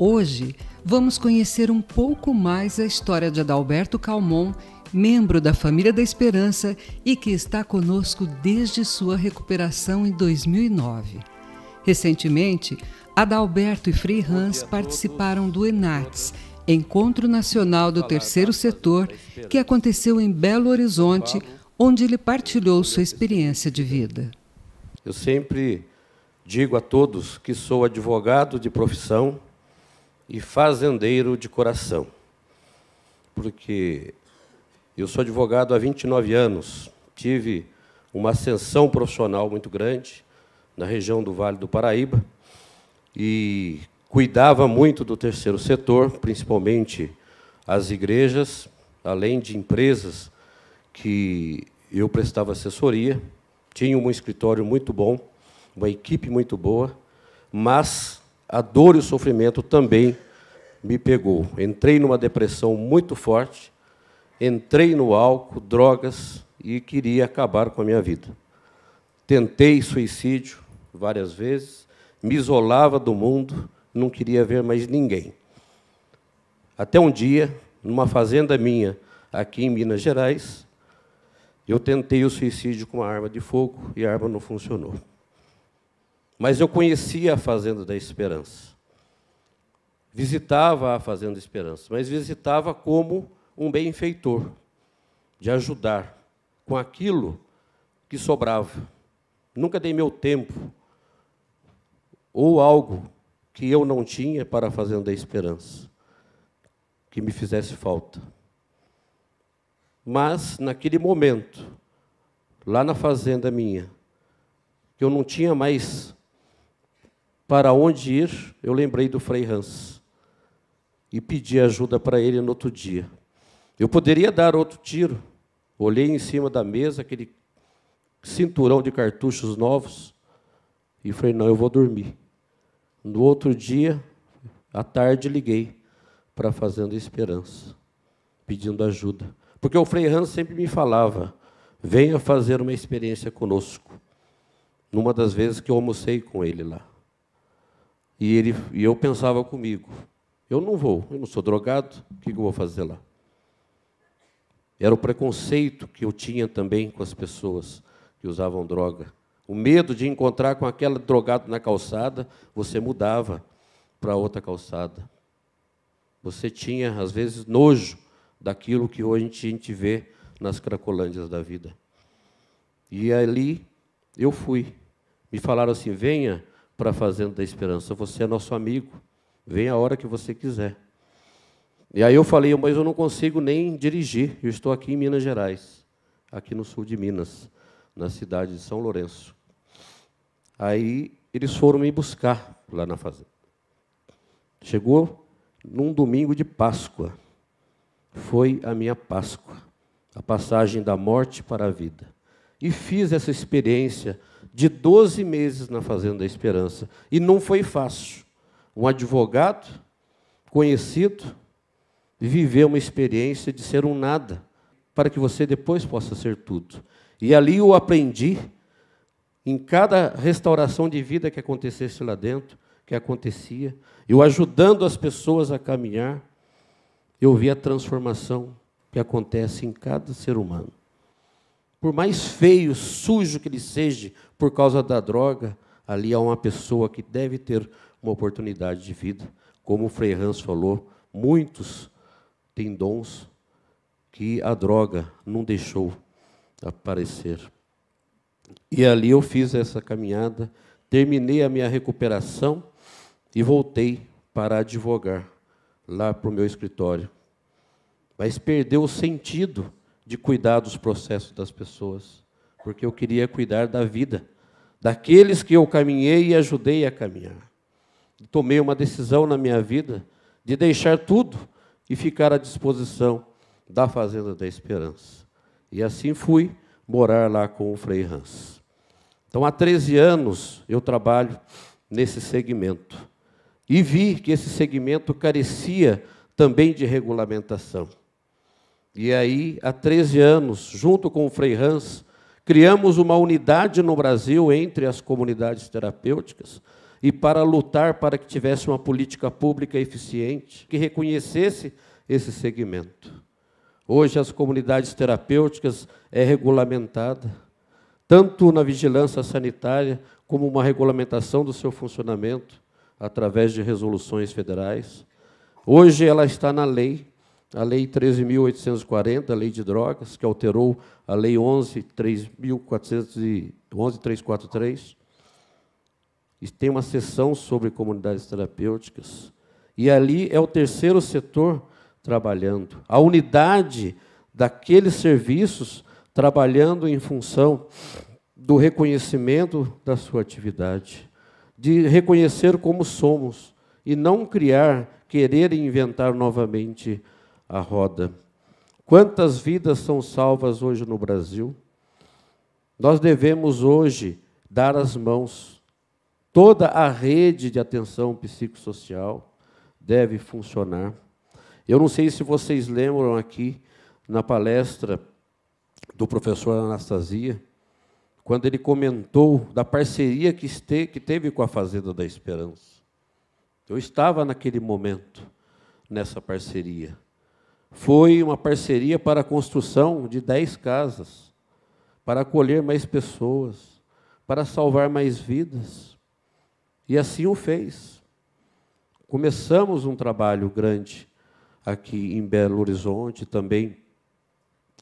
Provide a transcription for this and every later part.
Hoje, vamos conhecer um pouco mais a história de Adalberto Calmon, membro da Família da Esperança e que está conosco desde sua recuperação em 2009. Recentemente, Adalberto e Frei Hans participaram do ENATS, Encontro Nacional do Terceiro Setor, que aconteceu em Belo Horizonte, onde ele partilhou sua experiência de vida. Eu sempre digo a todos que sou advogado de profissão, e fazendeiro de coração. Porque eu sou advogado há 29 anos, tive uma ascensão profissional muito grande na região do Vale do Paraíba e cuidava muito do terceiro setor, principalmente as igrejas, além de empresas que eu prestava assessoria. Tinha um escritório muito bom, uma equipe muito boa, mas a dor e o sofrimento também me pegou. Entrei numa depressão muito forte, entrei no álcool, drogas e queria acabar com a minha vida. Tentei suicídio várias vezes, me isolava do mundo, não queria ver mais ninguém. Até um dia, numa fazenda minha aqui em Minas Gerais, eu tentei o suicídio com uma arma de fogo e a arma não funcionou. Mas eu conhecia a Fazenda da Esperança. Visitava a Fazenda da Esperança, mas visitava como um benfeitor, de ajudar com aquilo que sobrava. Nunca dei meu tempo ou algo que eu não tinha para a Fazenda da Esperança, que me fizesse falta. Mas, naquele momento, lá na fazenda minha, que eu não tinha mais para onde ir, eu lembrei do Frei Hans e pedi ajuda para ele no outro dia. Eu poderia dar outro tiro. Olhei em cima da mesa aquele cinturão de cartuchos novos e falei: não, eu vou dormir. No outro dia, à tarde, liguei para fazendo Esperança, pedindo ajuda. Porque o Frei Hans sempre me falava: venha fazer uma experiência conosco. Numa das vezes que eu almocei com ele lá. E, ele, e eu pensava comigo: eu não vou, eu não sou drogado, o que eu vou fazer lá? Era o preconceito que eu tinha também com as pessoas que usavam droga. O medo de encontrar com aquela drogado na calçada, você mudava para outra calçada. Você tinha, às vezes, nojo daquilo que hoje a gente, a gente vê nas cracolândias da vida. E ali eu fui. Me falaram assim: venha para a Fazenda da Esperança. Você é nosso amigo, vem a hora que você quiser. E aí eu falei, mas eu não consigo nem dirigir, eu estou aqui em Minas Gerais, aqui no sul de Minas, na cidade de São Lourenço. Aí eles foram me buscar lá na fazenda. Chegou num domingo de Páscoa. Foi a minha Páscoa, a passagem da morte para a vida. E fiz essa experiência de 12 meses na Fazenda da Esperança. E não foi fácil. Um advogado conhecido viver uma experiência de ser um nada, para que você depois possa ser tudo. E ali eu aprendi, em cada restauração de vida que acontecesse lá dentro, que acontecia, eu ajudando as pessoas a caminhar, eu vi a transformação que acontece em cada ser humano. Por mais feio, sujo que ele seja, por causa da droga, ali há uma pessoa que deve ter uma oportunidade de vida. Como o Frei Hans falou, muitos têm dons que a droga não deixou aparecer. E ali eu fiz essa caminhada, terminei a minha recuperação e voltei para advogar lá para o meu escritório. Mas perdeu o sentido de cuidar dos processos das pessoas, porque eu queria cuidar da vida daqueles que eu caminhei e ajudei a caminhar. Tomei uma decisão na minha vida de deixar tudo e ficar à disposição da Fazenda da Esperança. E assim fui morar lá com o Frei Hans. Então, há 13 anos eu trabalho nesse segmento e vi que esse segmento carecia também de regulamentação. E aí, há 13 anos, junto com o Frei Hans, criamos uma unidade no Brasil entre as comunidades terapêuticas e para lutar para que tivesse uma política pública eficiente que reconhecesse esse segmento. Hoje as comunidades terapêuticas é regulamentada tanto na vigilância sanitária como uma regulamentação do seu funcionamento através de resoluções federais. Hoje ela está na lei a Lei 13.840, a Lei de Drogas, que alterou a Lei 11.343, e tem uma sessão sobre comunidades terapêuticas. E ali é o terceiro setor trabalhando. A unidade daqueles serviços trabalhando em função do reconhecimento da sua atividade, de reconhecer como somos e não criar, querer inventar novamente a roda. Quantas vidas são salvas hoje no Brasil? Nós devemos hoje dar as mãos. Toda a rede de atenção psicossocial deve funcionar. Eu não sei se vocês lembram aqui na palestra do professor Anastasia, quando ele comentou da parceria que, este, que teve com a Fazenda da Esperança. Eu estava naquele momento nessa parceria. Foi uma parceria para a construção de dez casas, para acolher mais pessoas, para salvar mais vidas. E assim o fez. Começamos um trabalho grande aqui em Belo Horizonte, também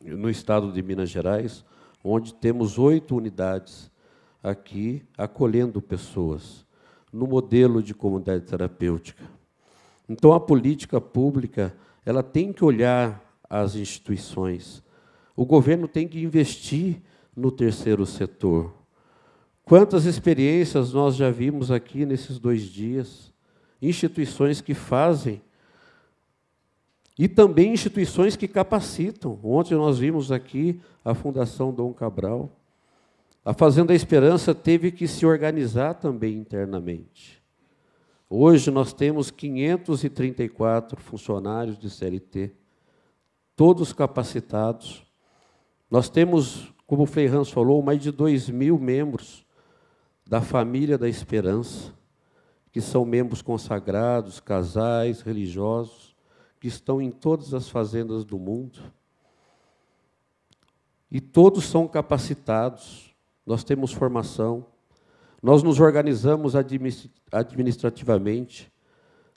no estado de Minas Gerais, onde temos oito unidades aqui acolhendo pessoas no modelo de comunidade terapêutica. Então, a política pública ela tem que olhar as instituições. O governo tem que investir no terceiro setor. Quantas experiências nós já vimos aqui nesses dois dias? Instituições que fazem e também instituições que capacitam. Ontem nós vimos aqui a Fundação Dom Cabral. A Fazenda Esperança teve que se organizar também internamente. Hoje nós temos 534 funcionários de CLT, todos capacitados. Nós temos, como o Frei Hans falou, mais de 2 mil membros da família da esperança, que são membros consagrados, casais, religiosos, que estão em todas as fazendas do mundo. E todos são capacitados, nós temos formação nós nos organizamos administrativamente.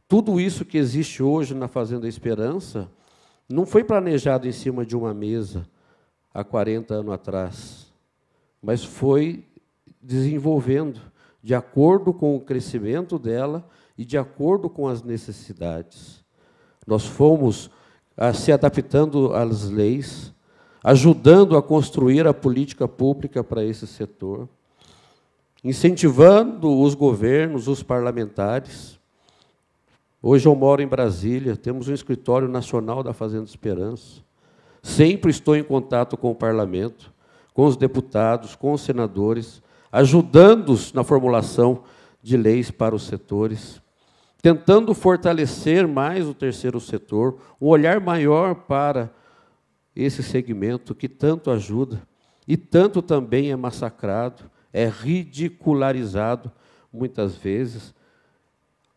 Tudo isso que existe hoje na Fazenda Esperança não foi planejado em cima de uma mesa há 40 anos atrás, mas foi desenvolvendo de acordo com o crescimento dela e de acordo com as necessidades. Nós fomos a, ah, se adaptando às leis, ajudando a construir a política pública para esse setor incentivando os governos, os parlamentares. Hoje eu moro em Brasília, temos um escritório nacional da Fazenda Esperança. Sempre estou em contato com o parlamento, com os deputados, com os senadores, ajudando-os na formulação de leis para os setores, tentando fortalecer mais o terceiro setor, um olhar maior para esse segmento que tanto ajuda e tanto também é massacrado é ridicularizado muitas vezes.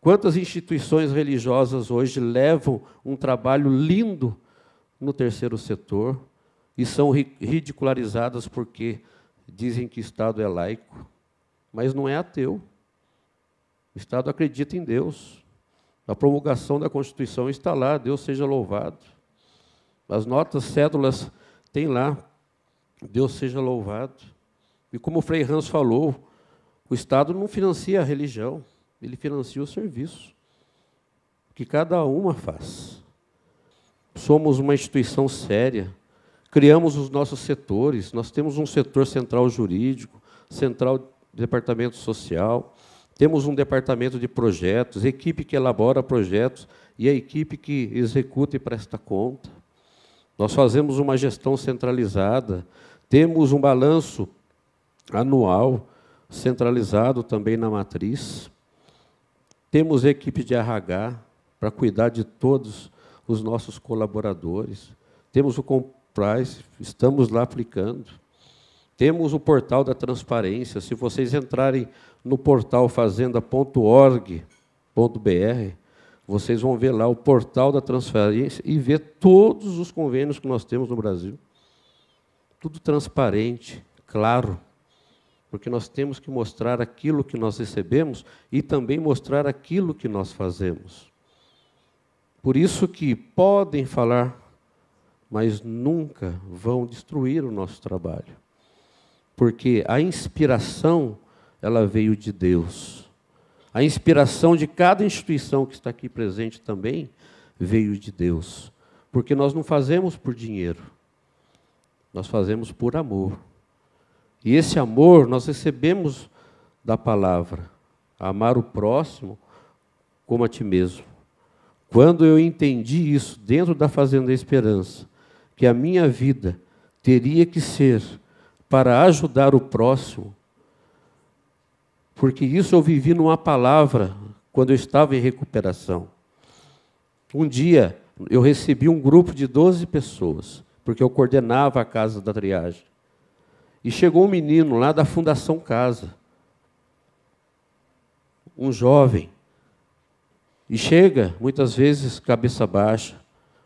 Quantas instituições religiosas hoje levam um trabalho lindo no terceiro setor e são ridicularizadas porque dizem que o Estado é laico, mas não é ateu. O Estado acredita em Deus. A promulgação da Constituição está lá, Deus seja louvado. As notas, cédulas, tem lá, Deus seja louvado. E como o Frei Hans falou, o Estado não financia a religião, ele financia o serviço que cada uma faz. Somos uma instituição séria, criamos os nossos setores, nós temos um setor central jurídico, central departamento social, temos um departamento de projetos, equipe que elabora projetos e a equipe que executa e presta conta. Nós fazemos uma gestão centralizada, temos um balanço anual, centralizado também na matriz. Temos equipe de RH para cuidar de todos os nossos colaboradores. Temos o Compliance, estamos lá aplicando. Temos o portal da transparência. Se vocês entrarem no portal fazenda.org.br, vocês vão ver lá o portal da transparência e ver todos os convênios que nós temos no Brasil. Tudo transparente, claro porque nós temos que mostrar aquilo que nós recebemos e também mostrar aquilo que nós fazemos. Por isso que podem falar, mas nunca vão destruir o nosso trabalho. Porque a inspiração, ela veio de Deus. A inspiração de cada instituição que está aqui presente também veio de Deus. Porque nós não fazemos por dinheiro. Nós fazemos por amor e esse amor nós recebemos da palavra. Amar o próximo como a ti mesmo. Quando eu entendi isso dentro da Fazenda da Esperança, que a minha vida teria que ser para ajudar o próximo, porque isso eu vivi numa palavra quando eu estava em recuperação. Um dia eu recebi um grupo de 12 pessoas, porque eu coordenava a casa da triagem. E chegou um menino lá da Fundação Casa, um jovem. E chega, muitas vezes, cabeça baixa,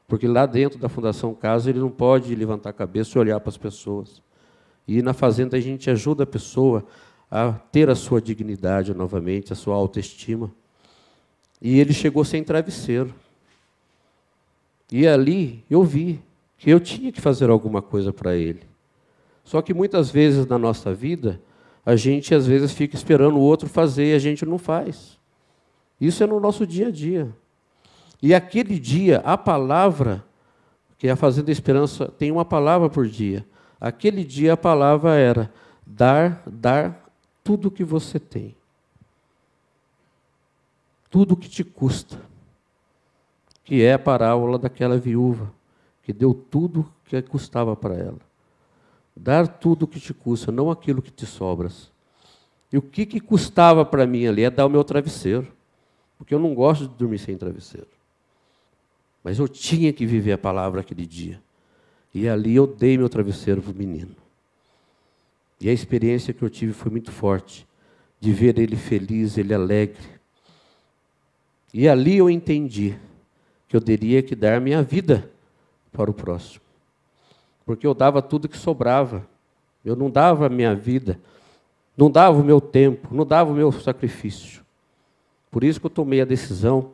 porque lá dentro da Fundação Casa ele não pode levantar a cabeça e olhar para as pessoas. E na fazenda a gente ajuda a pessoa a ter a sua dignidade novamente, a sua autoestima. E ele chegou sem travesseiro. E ali eu vi que eu tinha que fazer alguma coisa para ele. Só que muitas vezes na nossa vida, a gente às vezes fica esperando o outro fazer e a gente não faz. Isso é no nosso dia a dia. E aquele dia, a palavra, que é a Fazenda Esperança tem uma palavra por dia. Aquele dia a palavra era dar, dar tudo que você tem. Tudo que te custa. Que é a parábola daquela viúva que deu tudo que custava para ela. Dar tudo o que te custa, não aquilo que te sobras. E o que, que custava para mim ali é dar o meu travesseiro, porque eu não gosto de dormir sem travesseiro. Mas eu tinha que viver a palavra aquele dia. E ali eu dei meu travesseiro para o menino. E a experiência que eu tive foi muito forte, de ver ele feliz, ele alegre. E ali eu entendi que eu teria que dar minha vida para o próximo porque eu dava tudo que sobrava. Eu não dava a minha vida, não dava o meu tempo, não dava o meu sacrifício. Por isso que eu tomei a decisão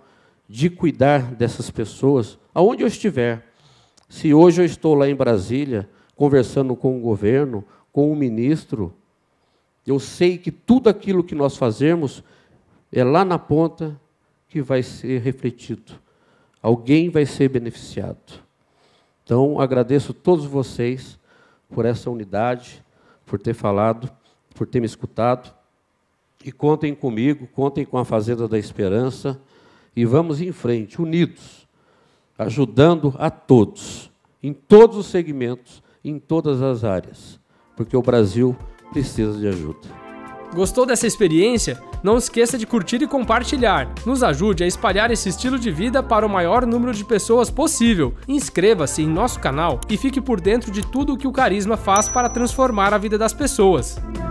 de cuidar dessas pessoas aonde eu estiver. Se hoje eu estou lá em Brasília, conversando com o governo, com o ministro, eu sei que tudo aquilo que nós fazemos é lá na ponta que vai ser refletido. Alguém vai ser beneficiado. Então, agradeço a todos vocês por essa unidade, por ter falado, por ter me escutado. E contem comigo, contem com a Fazenda da Esperança e vamos em frente, unidos, ajudando a todos, em todos os segmentos, em todas as áreas, porque o Brasil precisa de ajuda. Gostou dessa experiência? Não esqueça de curtir e compartilhar. Nos ajude a espalhar esse estilo de vida para o maior número de pessoas possível. Inscreva-se em nosso canal e fique por dentro de tudo o que o Carisma faz para transformar a vida das pessoas.